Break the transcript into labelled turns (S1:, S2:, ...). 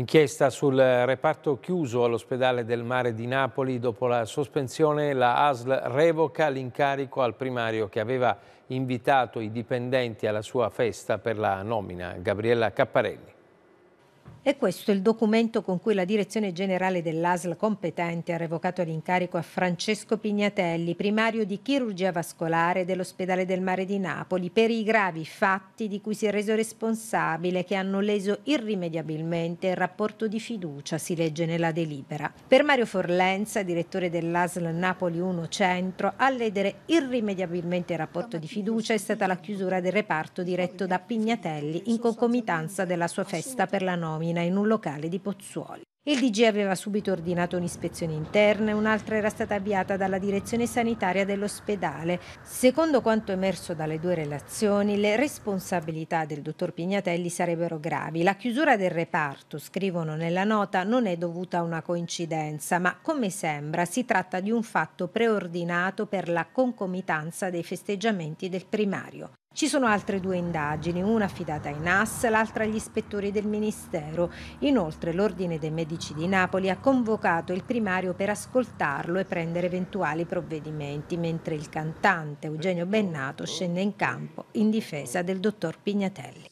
S1: Inchiesta sul reparto chiuso all'ospedale del mare di Napoli. Dopo la sospensione la ASL revoca l'incarico al primario che aveva invitato i dipendenti alla sua festa per la nomina, Gabriella Capparelli.
S2: E questo è il documento con cui la direzione generale dell'ASL competente ha revocato l'incarico a Francesco Pignatelli, primario di chirurgia vascolare dell'ospedale del Mare di Napoli, per i gravi fatti di cui si è reso responsabile che hanno leso irrimediabilmente il rapporto di fiducia, si legge nella delibera. Per Mario Forlenza, direttore dell'ASL Napoli 1 Centro, a ledere irrimediabilmente il rapporto di fiducia è stata la chiusura del reparto diretto da Pignatelli in concomitanza della sua festa per la nomina femmina in un locale di Pozzuoli. Il DG aveva subito ordinato un'ispezione interna e un'altra era stata avviata dalla direzione sanitaria dell'ospedale. Secondo quanto emerso dalle due relazioni, le responsabilità del dottor Pignatelli sarebbero gravi. La chiusura del reparto, scrivono nella nota, non è dovuta a una coincidenza, ma come sembra si tratta di un fatto preordinato per la concomitanza dei festeggiamenti del primario. Ci sono altre due indagini, una affidata ai NAS, l'altra agli ispettori del Ministero. Inoltre l'Ordine dei Medici di Napoli ha convocato il primario per ascoltarlo e prendere eventuali provvedimenti, mentre il cantante Eugenio Bennato scende in campo in difesa del dottor Pignatelli.